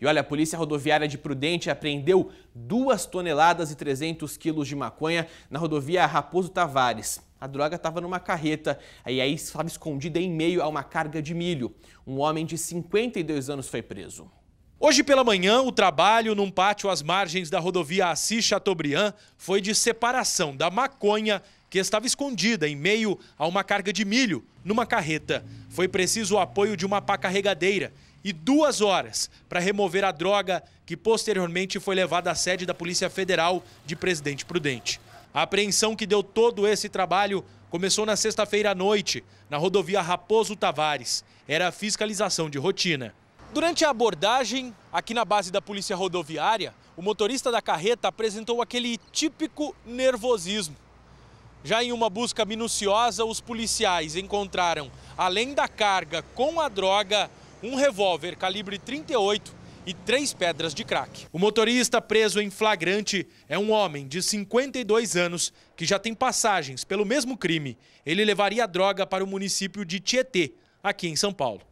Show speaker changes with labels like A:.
A: E olha, a Polícia Rodoviária de Prudente apreendeu 2 toneladas e 300 quilos de maconha na rodovia Raposo Tavares. A droga estava numa carreta e aí estava escondida em meio a uma carga de milho. Um homem de 52 anos foi preso. Hoje
B: pela manhã, o trabalho num pátio às margens da rodovia Assis Chateaubriand foi de separação da maconha que estava escondida em meio a uma carga de milho numa carreta. Foi preciso o apoio de uma pá carregadeira e duas horas para remover a droga que posteriormente foi levada à sede da Polícia Federal de Presidente Prudente. A apreensão que deu todo esse trabalho começou na sexta-feira à noite, na rodovia Raposo Tavares. Era fiscalização de rotina. Durante a abordagem, aqui na base da Polícia Rodoviária, o motorista da carreta apresentou aquele típico nervosismo. Já em uma busca minuciosa, os policiais encontraram, além da carga com a droga, um revólver calibre 38 e três pedras de crack. O motorista preso em flagrante é um homem de 52 anos que já tem passagens pelo mesmo crime. Ele levaria a droga para o município de Tietê, aqui em São Paulo.